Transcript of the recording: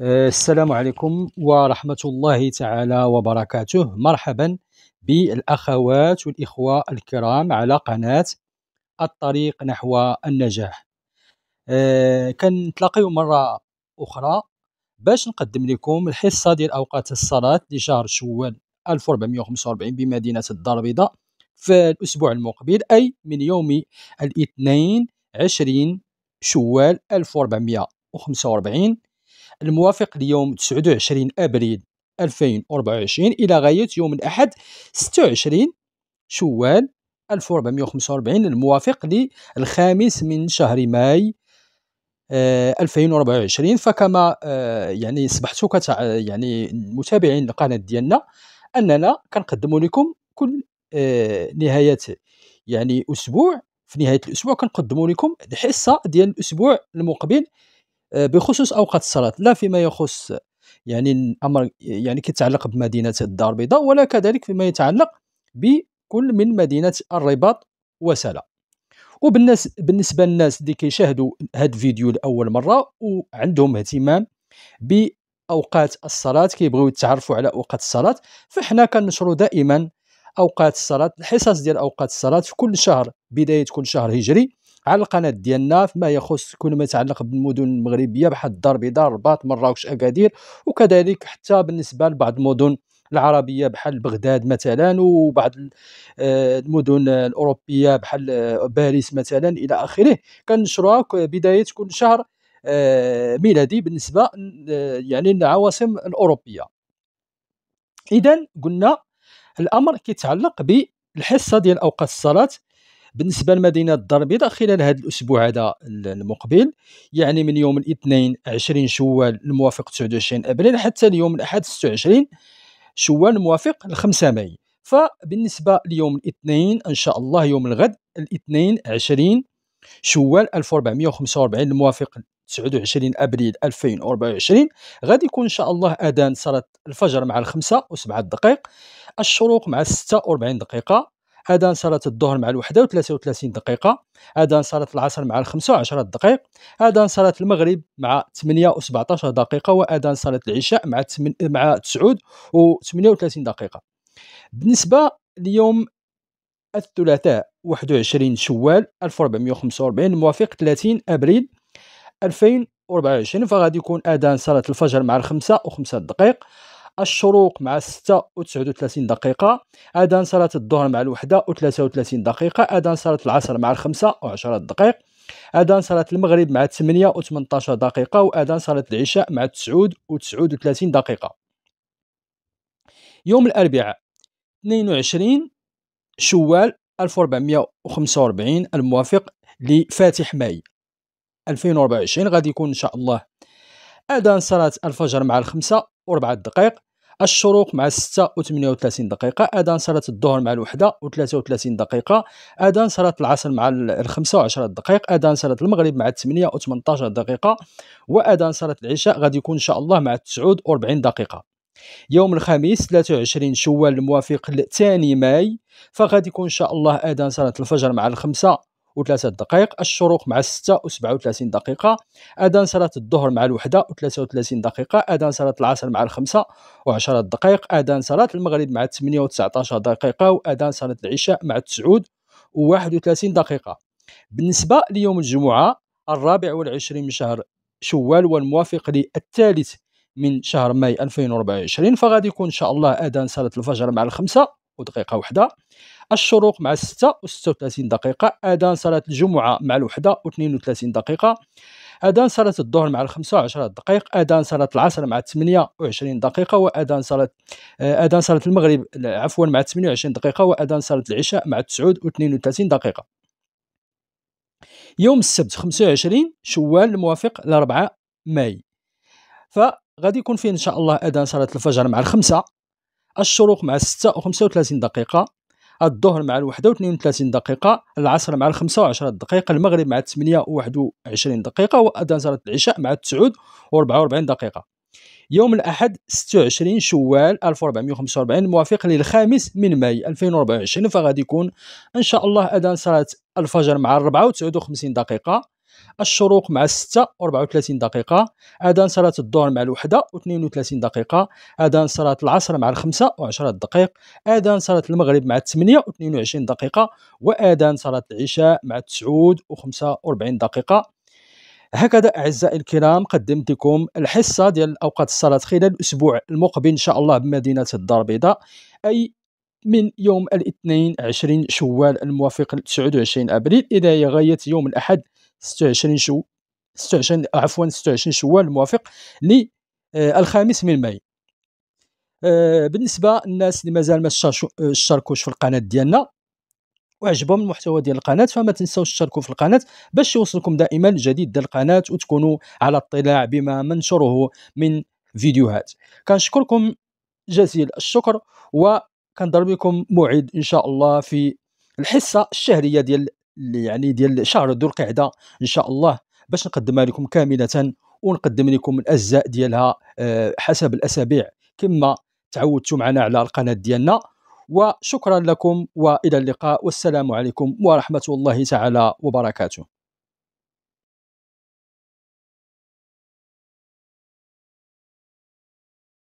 آه، السلام عليكم ورحمة الله تعالى وبركاته مرحبا بالأخوات والإخوة الكرام على قناة الطريق نحو النجاح آه، كنتلاقيو مرة أخرى باش نقدم لكم الحصة ديال أوقات الصلاة لشهر شوال 1445 بمدينة الدار البيضاء في الأسبوع المقبل أي من يوم الاثنين 20 شوال 1445 الموافق ليوم 29 أبريل 2024 إلى غاية يوم الأحد 26 شوال 1445 الموافق للخامس من شهر ماي 2024 آه، فكما آه، يعني سبحتك يعني متابعين القناه ديالنا اننا كنقدموا لكم كل آه، نهايه يعني اسبوع في نهايه الاسبوع كنقدموا لكم الحصه ديال الاسبوع المقبل آه، بخصوص اوقات الصلاه لا فيما يخص يعني الامر يعني كيتعلق بمدينه الدار البيضاء ولا كذلك فيما يتعلق بكل من مدينه الرباط وسلا وبالنسبه للناس اللي كيشاهدوا هذا الفيديو لاول مره وعندهم اهتمام باوقات الصلاه كيبغيو يتعرفوا على اوقات الصلاه فحنا كنشروا دائما اوقات الصلاه الحصص ديال اوقات الصلاه في كل شهر بدايه كل شهر هجري على القناه ديالنا فيما يخص كل ما يتعلق بالمدن المغربيه بحال الدار البيضاء الرباط مراكش اكادير وكذلك حتى بالنسبه لبعض المدن العربيه بحال بغداد مثلا وبعض آه، المدن الاوروبيه بحال آه، باريس مثلا الى اخره كنشروها بدايه كل شهر آه، ميلادي بالنسبه يعني للعواصم الاوروبيه اذا قلنا الامر كيتعلق بالحصه ديال اوقات الصلاه بالنسبه لمدينه الدار البيضاء خلال هذا الاسبوع هذا المقبل يعني من يوم الاثنين 20 شوال الموافق 29 ابريل حتى اليوم الاحد 26 شوال الموافق 5 ماي فبالنسبه ليوم الاثنين ان شاء الله يوم الغد الاثنين 20 شوال 1445 الموافق 29 ابريل 2024 غادي يكون ان شاء الله اذان صلاه الفجر مع الخمسه وسبعه دقائق الشروق مع 46 دقيقه اذان صلاة الظهر مع ال 31 دقيقة اذان صلاة العصر مع ال 15 دقيقة اذان صلاة المغرب مع 8 و 17 دقيقة وأذان صلاة العشاء مع 8 مع 9 و 38 دقيقة بالنسبة ليوم الثلاثاء 21 شوال 1445 موافق 30 أبريل 2024 فغادي يكون أذان صلاة الفجر مع 5 و 5 دقائق الشروق مع 6 و 39 دقيقة أذان صلاة الظهر مع الوحدة و 33 دقيقة أذان صلاة العصر مع الخمسة و 10 دقائق اذان صلاه المغرب مع 8 و 18 دقيقه واذان صلاه العشاء مع 9 و 39 دقيقه يوم الاربعاء 22 شوال 1445 الموافق لفاتح ماي 2024 غادي يكون ان شاء الله اذان صلاه الفجر مع الخمسة و دقائق الشروق مع 6 و 38 دقيقة أذان صلاة الظهر مع الوحدة و 33 دقيقة أذان صلاة العصر مع ال 15 دقيقة أذان صلاة المغرب مع 8 و 18 دقيقة وأذان صلاة العشاء غادي يكون إن شاء الله مع 9 و 40 دقيقة يوم الخميس 23 شوال الموافق 2 ماي فغادي يكون ان شاء الله اذان صلاه الفجر مع 5 و3 دقائق الشروق مع 6 و37 دقيقة أذان صلاة الظهر مع الوحدة و33 دقيقة أذان صلاة العصر مع الخمسة و10 دقائق أذان صلاة المغرب مع 8 و19 دقيقة وأذان صلاة العشاء مع 9 و31 دقيقة بالنسبة ليوم الجمعة الرابع والعشرين من شهر شوال والموافق للثالث من شهر ماي 2024 فغادي يكون ان شاء الله اذان صلاه الفجر مع الخمسه ودقيقه وحدة الشروق مع 6 و36 دقيقه اذان صلاه الجمعه مع الوحده و32 دقيقه اذان صلاه الظهر مع الخمسة وعشرة دقائق اذان صلاه العصر مع 28 دقيقه واذان صلاه آه، اذان صلاه المغرب عفوا مع 28 دقيقه واذان صلاه العشاء مع 9 و32 دقيقه يوم السبت 25 شوال الموافق ل 4 ماي فغادي يكون فيه ان شاء الله اذان صلاه الفجر مع الخمسة الشروق مع 6 و 35 دقيقة الظهر مع الوحدة و 32 دقيقة العصر مع الخمسة وعشرة دقيقة المغرب مع 8 و 21 دقيقة وأذان صلاة العشاء مع 9 و 44 دقيقة يوم الأحد 26 شوال 1445 موافق للخامس من ماي 2024 فغادي يكون إن شاء الله أذان صلاة الفجر مع 4 و 59 دقيقة الشروق مع 6 و34 دقيقة أذان صلاة الظهر مع الوحدة و32 دقيقة أذان صلاة العصر مع الخمسة و10 دقائق أذان صلاة المغرب مع 8 و22 دقيقة وأذان صلاة العشاء مع 9 و45 دقيقة هكذا اعزائي الكرام قدمت لكم الحصه ديال اوقات الصلاه خلال الاسبوع المقبل ان شاء الله بمدينه الدار البيضاء اي من يوم الاثنين 20 شوال الموافق ل 29 ابريل الى غايه يوم الاحد 26 شو 26 عفوا 26 شوال الموافق ل آه، الخامس من ماي آه، بالنسبه للناس اللي مازال ما آه، شاركوش في القناه ديالنا وعجبهم المحتوى ديال القناه فما تنساوش تشتركوا في القناه باش يوصلكم دائما الجديد ديال القناه وتكونوا على اطلاع بما منشره من فيديوهات كنشكركم جزيل الشكر وكنضرب لكم موعد ان شاء الله في الحصه الشهريه ديال يعني ديال شهر ذو القعده ان شاء الله باش نقدمها لكم كامله ونقدم لكم الاجزاء ديالها آه، حسب الاسابيع كما تعودتوا معنا على القناه ديالنا وشكرا لكم والى اللقاء والسلام عليكم ورحمه الله تعالى وبركاته